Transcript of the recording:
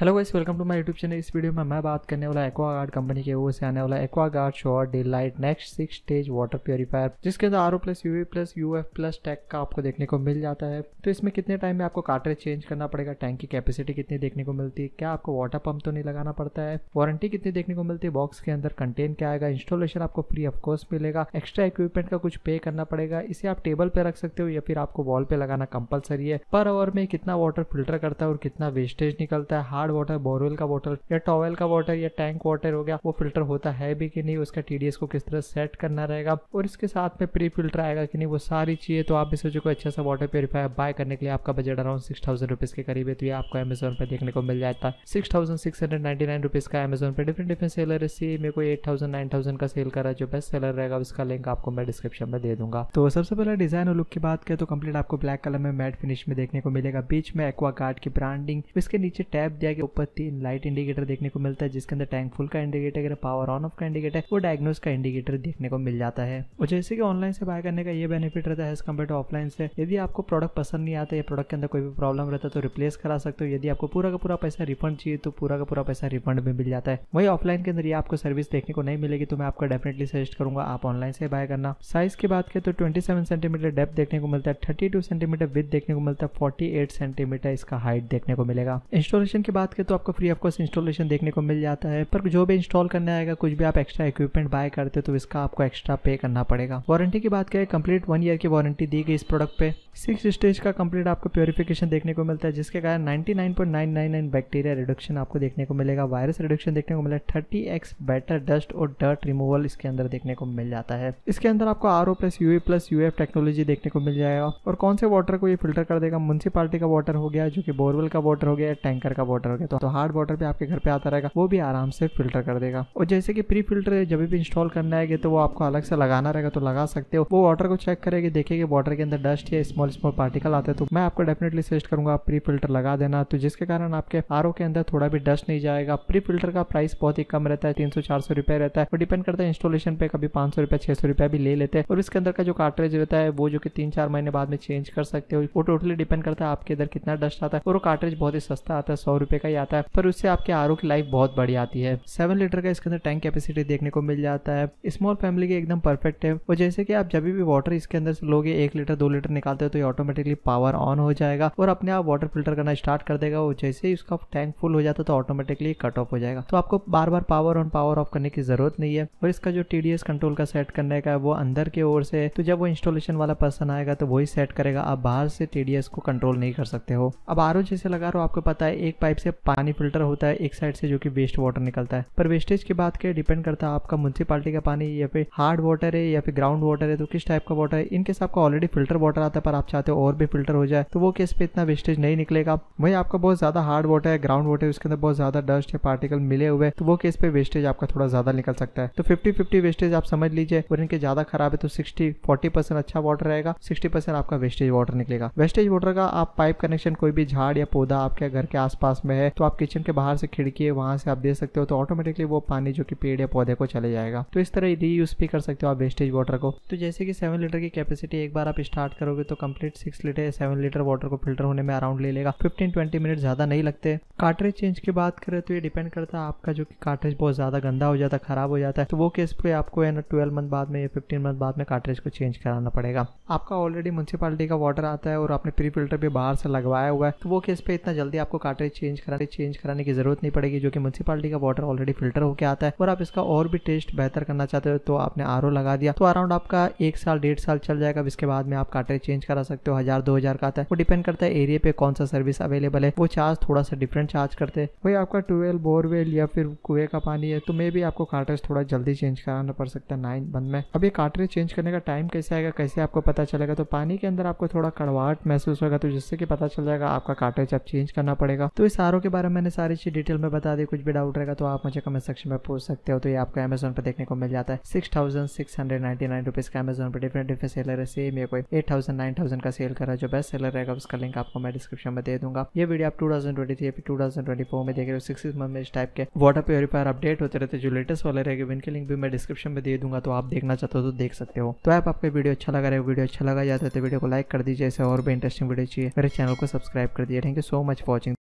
hello guys welcome to my YouTube channel इस वीडियो में मैं बात करने वाला एक्वागार्ड कंपनी के ओर से आने वाला Aquaguard Sure delight next six stage water purifier जिसके अंदर R plus U plus U F plus tech का आपको देखने को मिल जाता है तो इसमें कितने टाइम में आपको कार्टरेज चेंज करना पड़ेगा टैंक की कैपेसिटी कितनी देखने को मिलती है क्या आपको वाटर पंप तो नहीं लगाना पड़ता है वारंटी कितनी देखने को मिलती है बॉक्स के अंदर कंटेन क्या आएगा इंस्टॉलेशन आपको फ्री ऑफकोर्स मिलेगा एक्स्ट्रा इक्विपमेंट का कुछ पे करना पड़ेगा इसे आप टेबल पे रख सकते हो या फिर आपको वॉल पे लगाना कंपलसरी है पर आवर में कितना वाटर फिल्टर करता है और कितना वेस्टेज निकलता है हार्ड स्टैंडर्ड वाटर बोरवेल का वाटर या टॉवेल का वाटर या टैंक वाटर हो गया वो फिल्टर होता है भी कि नहीं उसका टीडीएस को किस तरह सेट करना रहेगा और इसके साथ में प्री फिल्टर आएगा कि नहीं वो सारी चाहिए तो आप इस जो कोई अच्छा सा वाटर प्योरीफायर बाय करने के लिए आपका बजट अराउंड सिक्स थाउजेंड के करीब है तो ये आपको अमेजोन पर देखने को मिल जाता है सिक्स थाउजेंड का अमेजोन पर डिफरेंट डिफरेंट सेलर है सी में कोई एट थाउजेंड नाइन थाउजेंड का सेल करा जो बेस्ट सेलर रहेगा उसका लिंक आपको मैं डिस्क्रिप्शन में दे दूंगा तो सबसे पहले डिज़ाइन और लुक की बात करें तो कंप्लीट आपको ब्लैक कलर में मैट फिनिश में देखने को मिलेगा बीच में एक्वा गार्ड की ब्रांडिंग इसके नीचे टैप दिया गया के ऊपर तीन लाइट इंडिकेटर देखने को मिलता है जिसके अंदर टैंक फुल का इंडिकेटर अगर पावर ऑन ऑफ का इंडिकेटर वो डायग्नोस का इंडिकेटर देखने को मिल जाता है और जैसे कि ऑनलाइन से बाय करने का ये बेनिफिट रहता है एज कम्पेयर टू ऑफलाइन से यदि आपको प्रोडक्ट पसंद नहीं आता या प्रोडक्ट के अंदर कोई भी प्रॉब्लम रहता है तो रिप्लेस करा सकते हो यदि आपको पूरा का पूरा पैसा रिफंड चाहिए तो पूरा का पूरा पैसा रिफंड भी मिल जाता है वही ऑफलाइन के अंदर ये आपको सर्विस देखने को नहीं मिलेगी तो मैं आपको डेफिनेटली सजेस्ट करूंगा आप ऑनलाइन से बाय करना साइज की बात करें तो 27 सेंटीमीटर डेप्थ देखने को मिलता है 32 सेंटीमीटर विथ देखने को मिलता है 48 सेंटीमीटर इसका हाइट देखने को मिलेगा इंस्टॉलेशन की बात करें तो आपको फ्री ऑफ कॉस्ट इंस्टॉलेशन देखने को मिल जाता है पर जो भी इंस्टॉल करने आएगा कुछ भी आप एक्स्ट्रा इक्विपमेंट बाय करते हो तो इसका आपको एक्स्ट्रा पे करना पड़ेगा वारंटी की बात करें कंप्लीट वन ईयर की वारंटी दी गई इस प्रोडक्ट पे सिक्स स्टेज का कंप्लीट आपको प्योरीफिकेशन देखने को मिलता है जिसके कारण 99.999 बैक्टीरिया रिडक्शन आपको देखने को मिलेगा वायरस रिडक्शन देखने को मिलेगा थर्टी एक्स बेटर डस्ट और डर्ट रिमूवल इसके अंदर देखने को मिल जाता है इसके अंदर आपको R O plus U plus U F technology देखने को मिल जाएगा और कौन से वाटर को ये फिल्टर कर देगा म्यूनसिपालिटी का वाटर हो गया जो कि बोरवेल का वाटर हो गया टैंकर का वाटर हो गया तो, तो हार्ड वाटर भी आपके घर पे आता रहेगा वो भी आराम से फिल्टर कर देगा और जैसे कि प्री फिल्टर जब भी इंस्टॉल करना है तो वो आपको अलग से लगाना रहेगा तो लगा सकते हो वो वाटर को चेक करेगी देखेगी वाटर के अंदर डस्ट या स्मॉल स्मॉल पार्टिकल आते हैं तो मैं आपको डेफिनेटली सजेस्ट करूंगा आप प्री फिल्टर लगा देना तो जिसके कारण आपके आर के अंदर थोड़ा भी डस्ट नहीं जाएगा प्री फिल्टर का प्राइस बहुत ही कम रहता है तीन सौ चार सौ रुपए रहता है वो डिपेंड करता है इंस्टॉलेशन पे कभी पांच सौ रुपए छह सौ रुपए भी ले लेते हैं और इसके अंदर का जो कार्टरेज रहता है वो जो कि तीन चार महीने बाद में चेंज कर सकते हो वो टोटली डिपेंड करता है आपके इधर कितना डस्ट आता है और वो कार्टरेज बहुत ही सस्ता आता है सौ रुपए का ही आता है पर उससे आपके आर की लाइफ बहुत बढ़िया आती है सेवन लीटर का इसके अंदर टैंक कैपेसिटी देखने को मिल जाता है स्मॉल फैमिली के एकदम परफेक्ट है और जैसे कि आप जब भी वाटर इसके अंदर से लोगे एक लीटर दो लीटर निकालते हो तो ये ऑटोमेटिकली पावर ऑन हो जाएगा और अपने आप वाटर फिल्टर करना स्टार्ट कर देगा वो जैसे ही उसका टैंक फुल हो जाता है तो ऑटोमेटिकली कट ऑफ हो जाएगा तो आपको बार बार पावर ऑन पावर ऑफ करने की जरूरत नहीं है और इसका जो टी कंट्रोल का सेट करने का है वो अंदर की ओर से तो जब वो इंस्टॉलेशन वाला पर्सन आएगा तो वही सेट करेगा आप बाहर से टी को कंट्रोल नहीं कर सकते हो अब आर जैसे लगा रहे हो आपको पता है एक पाइप से पानी फिल्टर होता है एक साइड से जो की वेस्ट वाटर निकलता है पर वेस्टेज की बात करें डिपेंड करता है आपका म्यूनसिपालिटी का पानी या फिर हार्ड वाटर है या फिर ग्राउंड वाटर है तो किस टाइप का वाटर है इनके साथ ऑलरेडी फिल्टर वाटर आता है पर आप चाहते हो और भी फिल्टर हो जाए तो वो केस पे इतना वेस्टेज नहीं निकलेगा वही आपका बहुत ज़्यादा हार्ड वाटर है ग्राउंड वाटर है उसके अंदर बहुत ज़्यादा डस्ट या पार्टिकल मिले हुए तो वो केस पे वेस्टेज आपका थोड़ा ज़्यादा निकल सकता है तो फिफ्टी फिफ्टी वेस्टेज आप समझ लीजिए और इनके ज़्यादा खराब है तो सिक्सटी फोर्टी अच्छा वाटर रहेगा सिक्सटी आपका वेस्टेज वाटर निकलेगा वेस्टेज वाटर का आप पाइप कनेक्शन कोई भी झाड़ या पौधा आपके घर के आसपास में है तो आप किचन के बाहर से खिड़की है वहां से आप दे सकते हो तो ऑटोमेटिकली वो पानी जो कि पेड़ या पौधे को चले जाएगा तो इस तरह रीयूज भी कर सकते हो आप वेस्टेज वाटर को तो जैसे कि सेवन लीटर की कैपेसिटी एक बार आप स्टार्ट करोगे तो कम complete six litre seven litre water को फिल्टर होने में अराउंड ले लेगा फिफ्टीन ट्वेंटी मिनट ज़्यादा नहीं लगते कार्टरेज चेंज की बात करें तो ये डिपेंड करता है आपका जो कि कार्टरेज बहुत ज़्यादा गंदा हो जाता है खराब हो जाता है तो वो केस पे आपको है ना ट्वेल्व मंथ बाद में या फिफ्टीन मंथ बाद में कार्टरेज को चेंज कराना पड़ेगा आपका ऑलरेडी म्यूनसिपालिटी का वाटर आता है और आपने प्री फिल्टर भी बाहर से लगवाया हुआ है तो वो केस पे इतना जल्दी आपको कार्टरेज चेंज कराने चेंज कराने की जरूरत नहीं पड़ेगी जो कि म्यूनसिपालिटी का वाटर ऑलरेडी फिल्टर होकर आता है और आप इसका और भी टेस्ट बेहतर करना चाहते हो तो आपने आर लगा दिया तो अराउंड आपका एक साल डेढ़ साल चल जाएगा इसके बाद में आप कार्टरेज चेंज करा करा सकते हो हज़ार दो हज़ार का आता है वो डिपेंड करता है एरिया पे कौन सा सर्विस अवेलेबल है वो चार्ज थोड़ा सा डिफरेंट चार्ज करते हैं वही आपका ट्यूबवेल बोरवेल या फिर कुएं का पानी है तो मे भी आपको कार्टरेज थोड़ा जल्दी चेंज कराना पड़ सकता है नाइन मंथ में अब ये कार्टरेज चेंज करने का टाइम कैसे आएगा कैसे आपको पता चलेगा तो पानी के अंदर आपको थोड़ा कड़वाहट महसूस होगा तो जिससे कि पता चल जाएगा आपका कार्टरेज अब चेंज करना पड़ेगा तो इस आरो के बारे में मैंने सारी चीज़ डिटेल में बता दी कुछ भी डाउट रहेगा तो आप मुझे कमेंट सेक्शन में पूछ सकते हो तो ये आपको अमेजोन पर देखने को मिल जाता है six thousand six hundred ninety nine rupees का अमेजोन पर डिफरेंट डिफरेंट सेलर है सेम ये कोई eight thousand nine thousand thousand का सेल कर रहा है जो बेस्ट सेलर रहेगा उसका लिंक आपको मैं डिस्क्रिप्शन में दे दूंगा ये वीडियो आप two thousand twenty three two thousand twenty four में देख रहे हो सिक्स मंथ में इस टाइप के वाटर प्योरीफायर अपडेट होते रहते जो लेटेस्ट वाले रहेगा उनके लिंक भी मैं डिस्क्रिप्शन में दे दूंगा तो आप देखना चाहते हो तो देख सकते हो तो आप आपके वीडियो अच्छा लगा रहे वीडियो अच्छा लगा जाता है तो वीडियो को लाइक कर दीजिए ऐसे और भी इंटरेस्टिंग वीडियो चाहिए मेरे चैनल को सब्सक्राइब कर दिए thank you so much watching